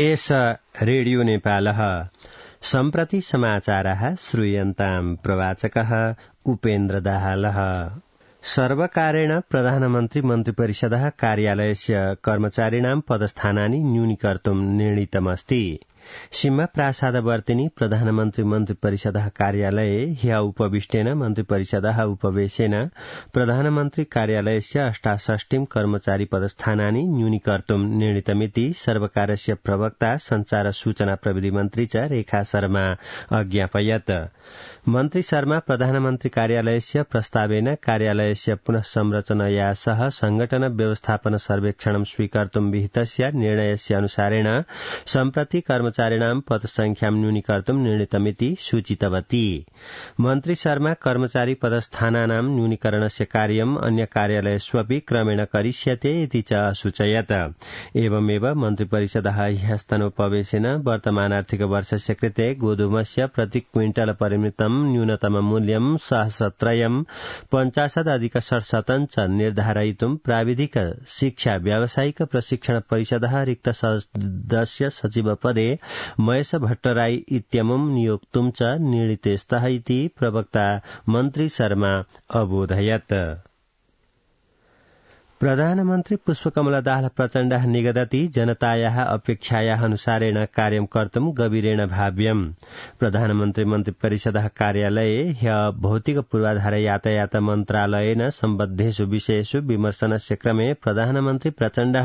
S radio नेपालः सम्प्रति समाचाराः श्रूयन्ताम् प्रवाचकः उपेन्द्र दाहालः सर्वकारेण प्रधानमन्त्री मन्त्रिपरिषदः कार्यालयस्य कर्मचारिणां पदस्थानानि न्यूनीकर्तुं निर्णीतमस्ति सीमा प्रासादवर्तिनी प्रधानमन्त्री मन्त्री परिषद कार्यालय ह्या उपविष्टेन परिषद उपवेशेन प्रधानमन्त्री कार्यालयस्य अष्टाषष्टिं कर्मचारी पदस्थानानि न्यूनीकर्तुं निर्णितमिति सर्वकारस्य प्रवक्ता संचार सूचना प्रविधि मन्त्री च रेखा शर्मा अज्ञापयत् मन्त्री शर्मा प्रधानमन्त्री कार्यालयस्य प्रस्तावेन कार्यालयस्य पुनः संरचनया सह संगठन व्यवस्थापन सर्वेक्षणं स्वीकर्तुं विहितस्य निर्णयस्य अनुसारेण सम्प्रति कर्मचारी पद पदसंख्यां न्यूनीकर्तुं निर्णितमिति सूचितवती मन्त्री शर्मा कर्मचारी पदस्थानानां न्यूनीकरणस्य कार्यम् अन्य स्वपि क्रमेण करिष्यते इति च सूचयत एवमेव वर्तमान आर्थिक वर्षस्य कृते गोधूमस्य प्रति क्विण्टल परिमितं न्यूनतममूल्यं सहस्रत्रयं पञ्चाशदधिक षट्शतं च निर्धारयितुं प्राविधिक शिक्षा व्यावसायिक प्रशिक्षण परिषद रिक्त सदस्य सचिव पदे महेश भट्टराई इत्यमुम नियोक्तुम च निर्णित प्रवक्ता मन्त्री शर्मा अबोधयत प्रधानमन्त्री पुष्पकमला दाहाल प्रचण्ड निगदति जनताया अपेक्षाया अनुसारेण कार्यं कर्तुं गभीरेण भाव्यम् प्रधानमन्त्री मन्त्री कार्यालय ह्य पूर्वाधार यातायात मन्त्रालयेन सम्बद्धेषु विषयेषु विमर्शनस्य क्रमे प्रधानमन्त्री प्रचण्ड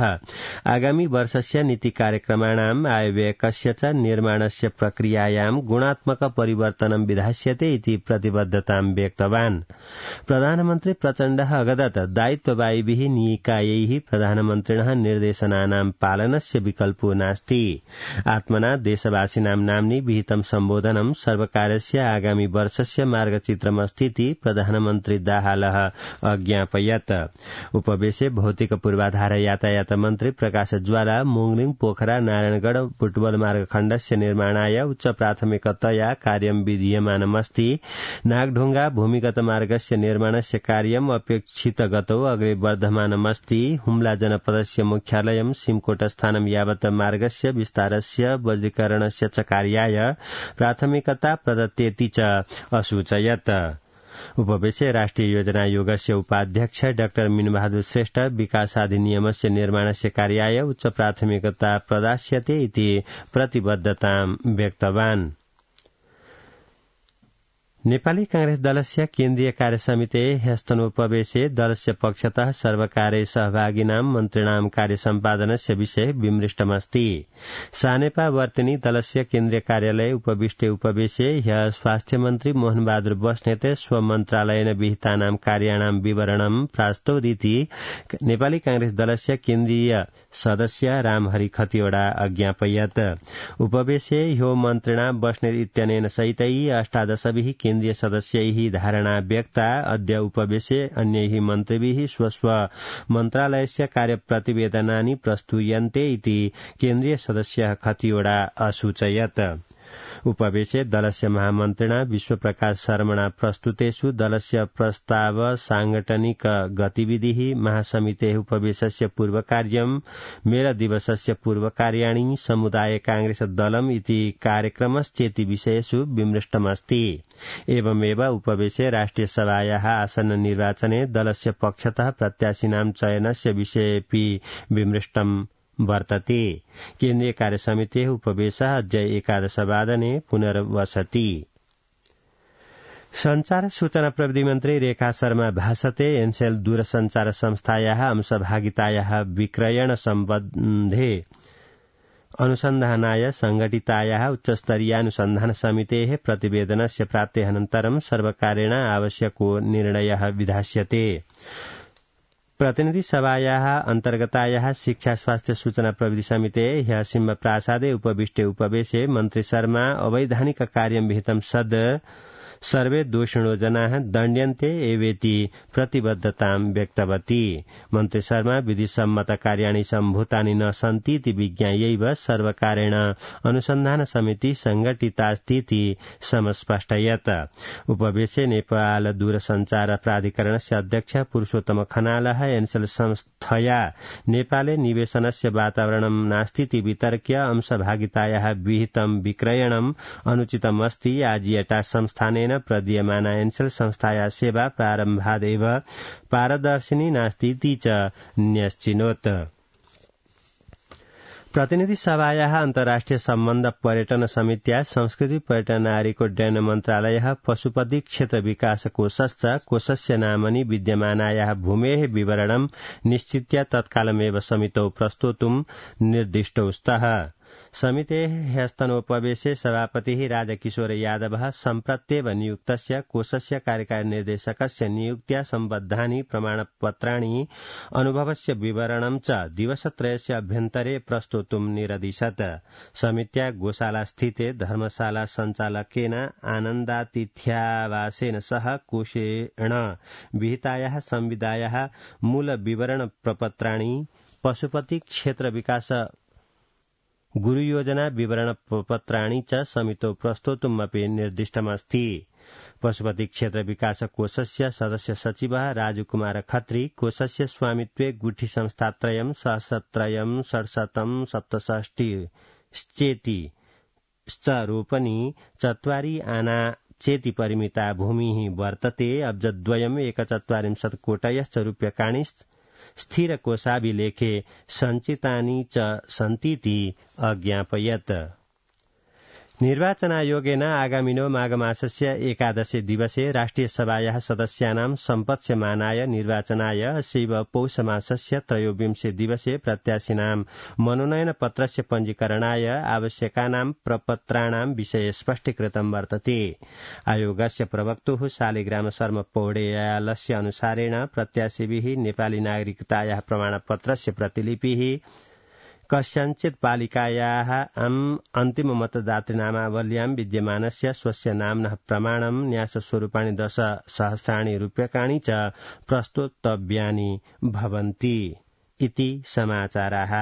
आगामी वर्षस्य कार्यक्रमाणाम् आयव्ययकस्य च निर्माणस्य प्रक्रियायां गुणात्मक परिवर्तनं विधास्यते इति प्रतिबद्धतां व्यक्तवान् प्रधानमन्त्री प्रचण्ड अगदत् दायित्ववायिभिः स्थानीयैकायैः प्रधानमन्त्रिणः निर्देशनानां पालनस्य विकल्पो नास्ति आत्मना देशवासिनां नाम्नि विहितं सम्बोधनं सर्वकारस्य आगामी वर्षस्य मार्गचित्रमस्थिति प्रधानमन्त्री दाहाल अज्ञापयत उपवेशे भौतिक पूर्वाधार यातायात मन्त्री प्रकाश ज्वाला मुङलिङ पोखरा नारायणगढ मार्ग मार्गखण्डस्य निर्माणाय उच्च प्राथमिकतया कार्यं विधीयमानमस्ति नागढुङ्गा भूमिगत मार्गस्य निर्माणस्य कार्य अपेक्षितगतौ अग्रे वर्धमान स्थानमस्ति हुम्ला जनपदस्य मुख्यालयं सिमकोटस्थानं यावत् मार्गस्य विस्तारस्य वज्रीकरणस्य च कार्याय प्राथमिकता प्रदत्तेति च असूचयत् उपवेशे राष्ट्रिय योजना योगस्य उपाध्यक्ष डाक्टर मीनबहादुर श्रेष्ठ विकासाधिनियमस्य निर्माणस्य कार्याय उच्च प्राथमिकता प्रदास्यते इति प्रतिबद्धतां व्यक्तवान् नेपाली कांग्रेस दलस्य केन्द्रीय ह्यस्तन उपवेशे दलस्य पक्षतः सर्वकार्ये सहभागिनां कार्य सम्पादनस्य विषये विमृष्टमस्ति वर्तिनी दलस्य केन्द्रीय कार्यालय उपविष्टे उपवेशे ह्य स्वास्थ्यमन्त्री मोहनबहादुर बस्नेते स्वमन्त्रालयेन विहितानाम कार्याणां विवरणं प्रास्तोदिति नेपाली कांग्रेस दलस्य केन्द्रीय सदस्य रामहरि खतिवड़ा अज्ञापयत उपवेशे ह्यो मन्त्रिणा बस्नेत इत्यनेन सहितै अष्टादशभि केन्द्रीय सदस्यै धारणा व्यक्ता अद्य उपवेशे अन्य मन्तव्य स्वस्व मन्त्रालयस्य कार्यप्रतिवेदनानि प्रस्तुयन्ते इति केन्द्रीय सदस्य खतिवड़ा असूचयत् उपवेशे दलस्य महामन्त्रिणा विश्वप्रकाश शर्मणा प्रस्तुतेषु दलस्य प्रस्ताव सांगठनिक गतिविधि महासमिते उपवेशस्य दिवसस्य पूर्व कार्याणि समुदाय कांग्रेस दलम् इति कार्यक्रमश्चेति विषयेषु विमृष्टमस्ति एवमेव उपवेशे राष्ट्रिय सभायाः आसन्न निर्वाचने दलस्य पक्षतः प्रत्याशिनां चयनस्य विषयेऽपि विमृष्टम् वर्तते केन्द्रीय उपवेश उपवेशः एकादश एकादशवादने पुनर्वसति संचार सूचना प्रविधि मन्त्री रेखा शर्मा भाषते एनसेल दूरसञ्चार संस्थाया अंशभागिताया विक्रयण सम्बन्धे अनुसन्धानाय उच्चस्तरीय उच्चस्तरीयानुसन्धान समितेः प्रतिवेदनस्य प्राप्तेऽनन्तरं सर्वकारेण आवश्यको निर्णयः विधास्यते प्रतिनिधि सभायाः अन्तर्गताया शिक्षा स्वास्थ्य सूचना प्रविधि समिति ह्यः सिंह प्रासादे उपविष्टे उपवेशे मन्त्री शर्मा अवैधानिक कार्यम विहितं सद सर्वे दोषिणो जना दण्ड्यन्ते एवेति प्रतिबद्धतां व्यक्तवती मन्त्री शर्मा विधि सम्मत कार्याणि सम्भूतानि न सन्ति इति विज्ञायैव सर्वकारेण अनुसन्धान समिति संघटितास्तीति समस्पष्टयत उपवेशे नेपाल दूरसञ्चार प्राधिकरणस्य अध्यक्ष पुरूषोत्तम खनालः एनसेल संस्थया नेपाले निवेशनस्य वातावरणं नास्तीति वितर्क्य अंशभागिताया विहितं विक्रयणम् अनुचितमस्ति आजीएटा संस्थानेन रूपेण संस्था संस्थाया सेवा प्रारम्भादेव पारदर्शिनी नास्ति च न्यश्चिनोत् प्रतिनिधि सभाया अन्तर्राष्ट्रिय सम्बन्ध पर्यटन समित्या संस्कृति पर्यटन नारीको डैन मन्त्रालय पशुपति क्षेत्र विकास कोशश्च कोषस्य नामनि विद्यमानाया भूमे विवरणं निश्चित्य तत्कालमेव समितौ प्रस्तोतुं निर्दिष्टौ स्तः समिते ह्यस्तनोपवेशे सभापति राजकिशोर यादवः सम्प्रत्येव नियुक्तस्य कोषस्य कार्यकारिनिर्देशकस्य नियुक्त्या सम्बद्धानि प्रमाणपत्राणि अनुभवस्य विवरणं च दिवसत्रयस्य अभ्यन्तरे प्रस्तोतुं निरदिशत् समित्या गोशालास्थिते धर्मशाला सञ्चालकेन आनन्दातिथ्यावासेन सह कोषेण विहिताया संविदायाः मूल विवरण प्रपत्राणि पशुपति क्षेत्र विकास गुरु योजना विवरण पत्राणि च समितो प्रस्तोतुमपि निर्दिष्टमस्ति पशुपति क्षेत्र विकास कोषस्य सदस्य सचिव कुमार खत्री कोषस्य स्वामित्वे गुठी संस्थात्रयम् सहस्रत्रयम् षड्शतम् सप्तषष्ठी चेति च रोपनी चत्वारि आना चेति परिमिता भूमि वर्तते अब्जद्वयम् एकचत्वारिंशत् कोटयश्च रूप्यकाणि स्थिर कोसाबी लेखे संचितानी च सन्तीति अज्ञापयत निर्वाचन आयोगेन आगामिनो माघमासस्य एकादशे दिवसे राष्ट्रिय सभाया सदस्यानां सम्पत्स्यमानाय निर्वाचनाय शिव पौषमासस्य त्रयोविंशे दिवसे प्रत्याशिनां मनोनयन पत्रस्य पञ्जीकरणाय आवश्यकानां प्रपत्राणां विषय स्पष्टीकृतं वर्तते आयोगस्य प्रवक्तुः शालिग्राम शर्म पौडेयालस्य अनुसारेण प्रत्याशिभिः नेपाली नागरिकतायाः प्रमाणपत्रस्य प्रतिलिपिः कस्याञ्चित अन्तिम आम् अन्तिममतदातृनामावल्यां विद्यमानस्य स्वस्य नाम्नः प्रमाणं न्यासस्वरूपाणि दश सहस्राणि रूप्यकाणि च प्रस्तोतव्यानि भवन्ति इति समाचाराः